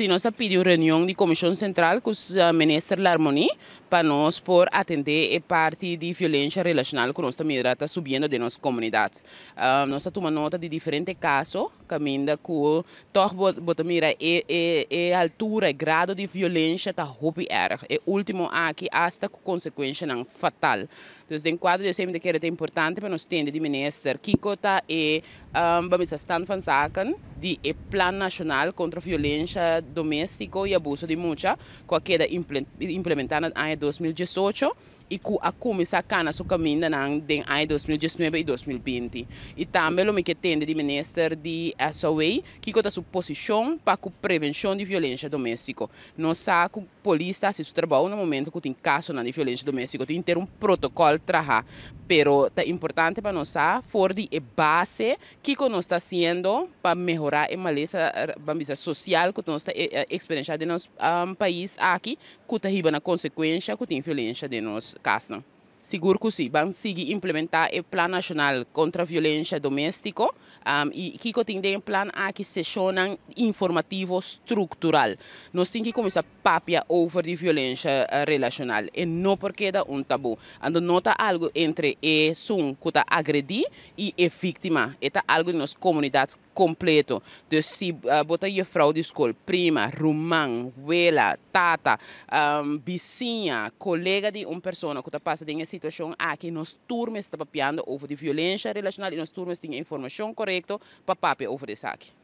Tino sa pidi reunião de Comissão Central con o ministro da Harmonia para nós por atender la parte de violência relacionada com nossa migrata subindo de nossa comunidade. Uh, nós tomamos nota de diferentes casos, caminho com toch botamira e, e, e altura e grado di violenza está hobby erg. E ultimo anche hasta com consequência não fatal. Então, em quadro de sempre que era importante per noi stendere de ministro Kikota tá e um, eh, vamos estar avançando de Plan Nacional contra Violência Doméstica e Abuso de Mulher, que é implementada no 2018. iku akumi sakana suka minda nang den ay 2019 e 2020. E também lo me que tende di minister di SOA que cota su posição para a prevenção de violência doméstica. Não sa ku polícia está se trabalho no momento que tem caso na de violência doméstica, tem ter um protocolo traha, pero é importante para nós a for di e base que nós está sendo para melhorar a maleza er, bambiza social que nós está experienciando no um, país aqui, que tá na consequência que tem violência de nós Castro. Seguro que sim, Vamos seguir implementar o Plano Nacional contra a Violência Doméstica um, e que tem um plano a que se chama informativo estrutural. Nós temos que começar a papiar sobre a violência relacional e não porque é um tabu. quando nota algo entre a pessoa que está agredir e a vítima. É algo de nossa comunidade completo. Então, se uh, botar a fraude escola, prima, rumã, vela, tata, um, vizinha, colega de uma pessoa que está passando situação há que nós turmas está papiando sobre de violência relacionada e nós turmas têm informação correta para papel sobre de saque.